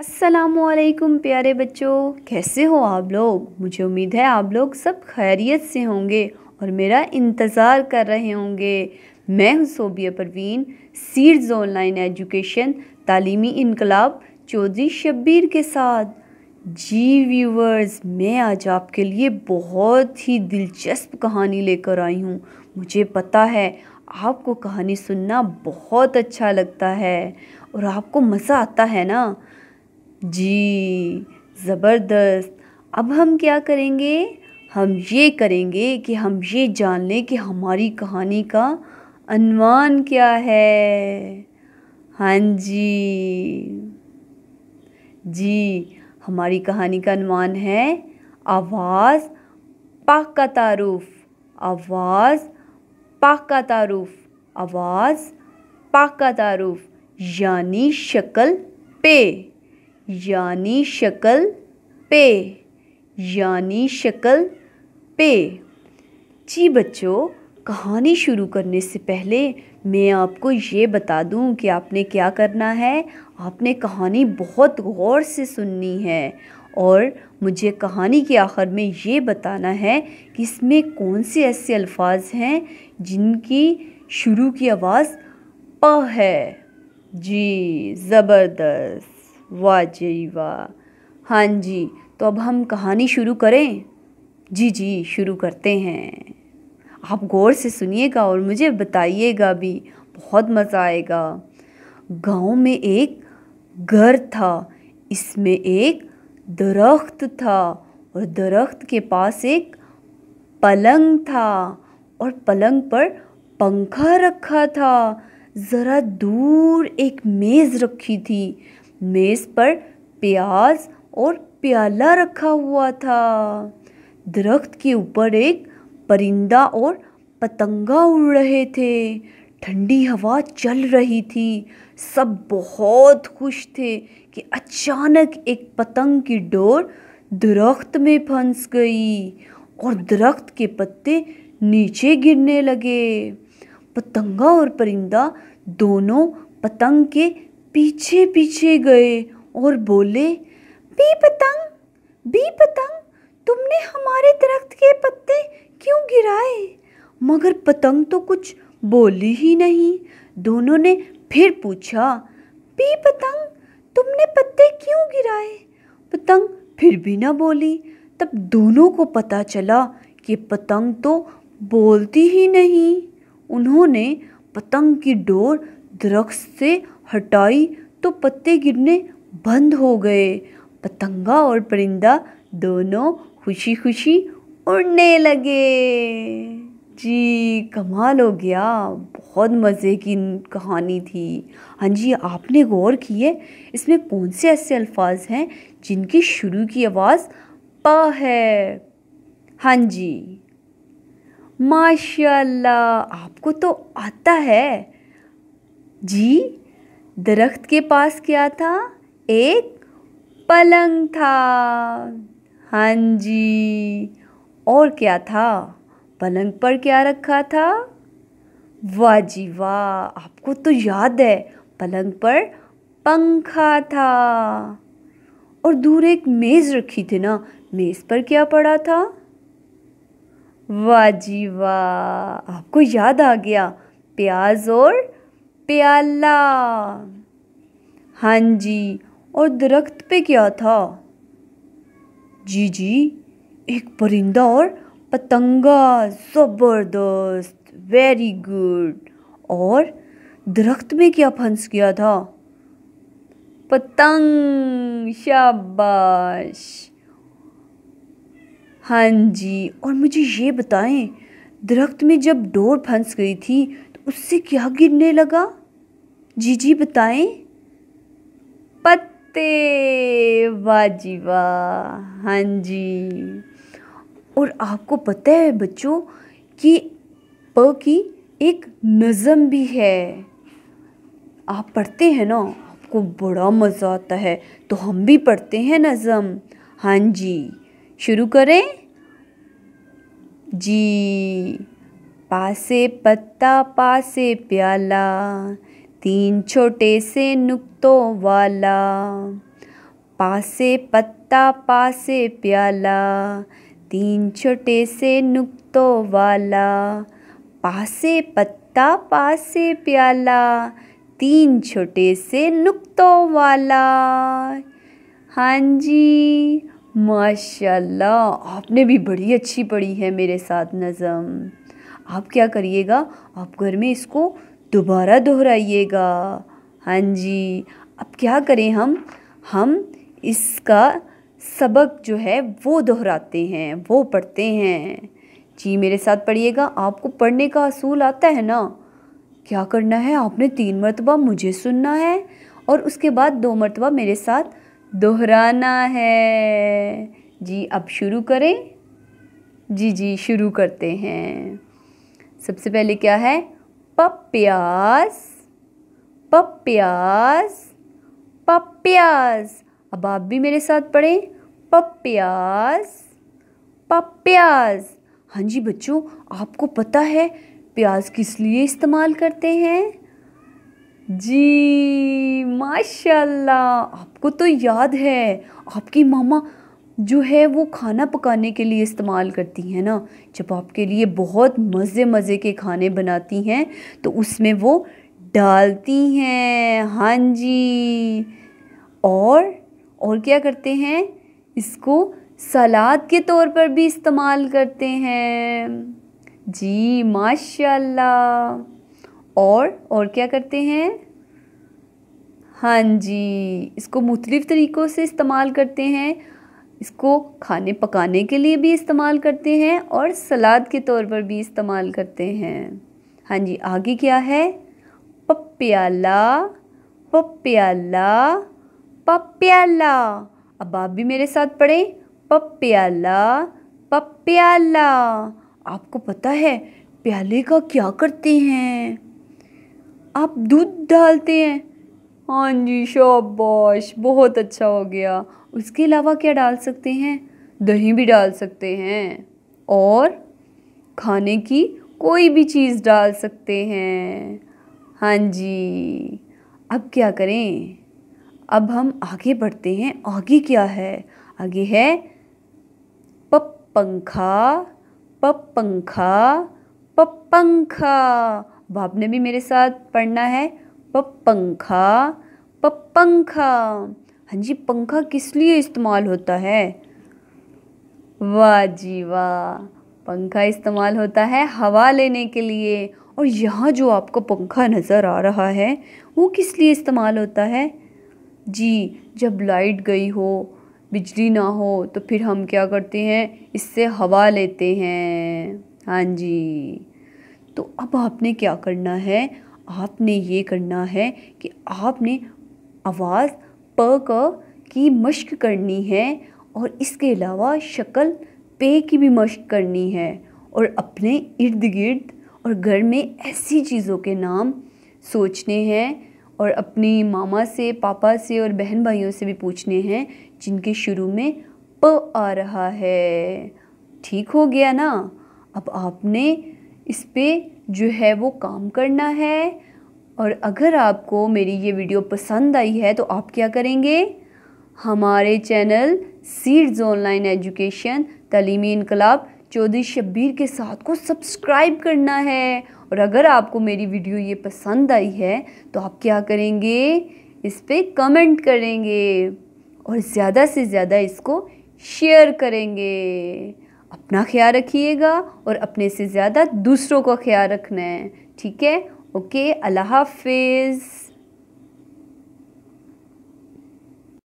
असलकुम प्यारे बच्चों कैसे हो आप लोग मुझे उम्मीद है आप लोग सब खैरियत से होंगे और मेरा इंतज़ार कर रहे होंगे मैं हूँ Sobia Parveen seeds online education Taleemi Inquilab Chaudhary Shabbir के साथ जी व्यूवर्स मैं आज आपके लिए बहुत ही दिलचस्प कहानी लेकर आई हूँ मुझे पता है आपको कहानी सुनना बहुत अच्छा लगता है और आपको मज़ा आता है ना जी ज़बरदस्त अब हम क्या करेंगे हम ये करेंगे कि हम ये जान लें कि हमारी कहानी का अनवान क्या है हाँ जी जी हमारी कहानी का अनवान है आवाज़ पाक का तारुफ आवाज़ पाक का तारुफ आवाज़ पाक का तारुफ यानी शक्ल पे यानी शक्ल पे यानी शक्ल पे जी बच्चों कहानी शुरू करने से पहले मैं आपको ये बता दूं कि आपने क्या करना है आपने कहानी बहुत गौर से सुननी है और मुझे कहानी के आखिर में ये बताना है कि इसमें कौन से ऐसे अल्फाज हैं जिनकी शुरू की आवाज़ प है जी ज़बरदस्त वाह जी वाह हाँ जी तो अब हम कहानी शुरू करें जी जी शुरू करते हैं आप गौर से सुनिएगा और मुझे बताइएगा भी बहुत मज़ा आएगा गांव में एक घर था इसमें एक दरख्त था और दरख्त के पास एक पलंग था और पलंग पर पंखा रखा था ज़रा दूर एक मेज़ रखी थी मेज पर प्याज और प्याला रखा हुआ था दरख्त के ऊपर एक परिंदा और पतंगा उड़ रहे थे ठंडी हवा चल रही थी सब बहुत खुश थे कि अचानक एक पतंग की डोर दरख्त में फंस गई और दरख्त के पत्ते नीचे गिरने लगे पतंगा और परिंदा दोनों पतंग के पीछे पीछे गए और बोले बी पतंग बी पतंग तुमने हमारे दरख्त के पत्ते क्यों गिराए मगर पतंग तो कुछ बोली ही नहीं दोनों ने फिर पूछा बी पतंग तुमने पत्ते क्यों गिराए पतंग फिर भी ना बोली तब दोनों को पता चला कि पतंग तो बोलती ही नहीं उन्होंने पतंग की डोर दरख्त से हटाई तो पत्ते गिरने बंद हो गए पतंगा और परिंदा दोनों खुशी खुशी उड़ने लगे जी कमाल हो गया बहुत मज़े की कहानी थी हाँ जी आपने गौर की है इसमें कौन से ऐसे अल्फाज हैं जिनकी शुरू की आवाज़ प है हाँ जी माशाल्लाह आपको तो आता है जी दरख्त के पास क्या था एक पलंग था हाँ जी और क्या था पलंग पर क्या रखा था वाह जी वाह आपको तो याद है पलंग पर पंखा था और दूर एक मेज़ रखी थी ना मेज़ पर क्या पड़ा था वाह जी वाह आपको याद आ गया प्याज और प्याला हाँ जी और दरख्त पे क्या था जी जी एक परिंदा और पतंगा ज़बरदस्त वेरी गुड और दरख्त में क्या फंस गया था पतंग शाबाश हाँ जी और मुझे ये बताएं दरख्त में जब डोर फंस गई थी तो उससे क्या गिरने लगा जी जी बताएं पत्ते वाजी वाह हाँ जी और आपको पता है बच्चों कि प की एक नज़म भी है आप पढ़ते हैं ना आपको बड़ा मज़ा आता है तो हम भी पढ़ते हैं नज़म हाँ जी शुरू करें जी पासे पत्ता पासे प्याला तीन छोटे से नुक्तों वाला पासे पत्ता पासे प्याला तीन छोटे से नुक्तों वाला पासे पत्ता पासे प्याला तीन छोटे से नुक्तों वाला हाँ जी माशाल्लाह आपने भी बड़ी अच्छी पढ़ी है मेरे साथ नज़म आप क्या करिएगा आप घर में इसको दोबारा दोहराइएगा हाँ जी अब क्या करें हम हम इसका सबक जो है वो दोहराते हैं वो पढ़ते हैं जी मेरे साथ पढ़िएगा आपको पढ़ने का असूल आता है ना क्या करना है आपने तीन मरतबा मुझे सुनना है और उसके बाद दो मरतबा मेरे साथ दोहराना है जी अब शुरू करें जी जी शुरू करते हैं सबसे पहले क्या है पप्यास पप्यास पप्यास अब आप भी मेरे साथ पढ़ें पप्यास पप्यास हाँ जी बच्चों आपको पता है प्याज किस लिए इस्तेमाल करते हैं जी माशाल्लाह आपको तो याद है आपकी मामा जो है वो खाना पकाने के लिए इस्तेमाल करती हैं ना जब आपके लिए बहुत मज़े मज़े के खाने बनाती हैं तो उसमें वो डालती हैं हाँ जी और और क्या करते हैं इसको सलाद के तौर पर भी इस्तेमाल करते हैं जी माशाल्लाह और और क्या करते हैं हाँ जी इसको मुख्तलिफ़ तरीक़ों से इस्तेमाल करते हैं इसको खाने पकाने के लिए भी इस्तेमाल करते हैं और सलाद के तौर पर भी इस्तेमाल करते हैं हाँ जी आगे क्या है पप्याला पप्याला पप्याला अब आप भी मेरे साथ पढ़ें पप्याला पप्याला आपको पता है प्याले का क्या करते हैं आप दूध डालते हैं हाँ जी शाबाश बहुत अच्छा हो गया उसके अलावा क्या डाल सकते हैं दही भी डाल सकते हैं और खाने की कोई भी चीज़ डाल सकते हैं हाँ जी अब क्या करें अब हम आगे बढ़ते हैं आगे क्या है आगे है पप पंखा पप पंखा पप पंखा बाप ने भी मेरे साथ पढ़ना है प पंखा प पंखा हाँ जी पंखा किस लिए इस्तेमाल होता है वाह जी वाह पंखा इस्तेमाल होता है हवा लेने के लिए और यहाँ जो आपको पंखा नज़र आ रहा है वो किस लिए इस्तेमाल होता है जी जब लाइट गई हो बिजली ना हो तो फिर हम क्या करते हैं इससे हवा लेते हैं हाँ जी तो अब आपने क्या करना है आपने ये करना है कि आपने आवाज़ प क की मश्क करनी है और इसके अलावा शक्ल पे की भी मश्क करनी है और अपने इर्द गिर्द और घर में ऐसी चीज़ों के नाम सोचने हैं और अपनी मामा से पापा से और बहन भाइयों से भी पूछने हैं जिनके शुरू में प आ रहा है ठीक हो गया ना अब आपने इस पर जो है वो काम करना है और अगर आपको मेरी ये वीडियो पसंद आई है तो आप क्या करेंगे हमारे channel seeds online education Taleemi Inquilab Chaudhary Shabbir के साथ को सब्सक्राइब करना है और अगर आपको मेरी वीडियो ये पसंद आई है तो आप क्या करेंगे इस पर कमेंट करेंगे और ज़्यादा से ज़्यादा इसको शेयर करेंगे अपना ख्याल रखिएगा और अपने से ज़्यादा दूसरों का ख्याल रखना है ठीक है ओके अल्लाह हाफिज़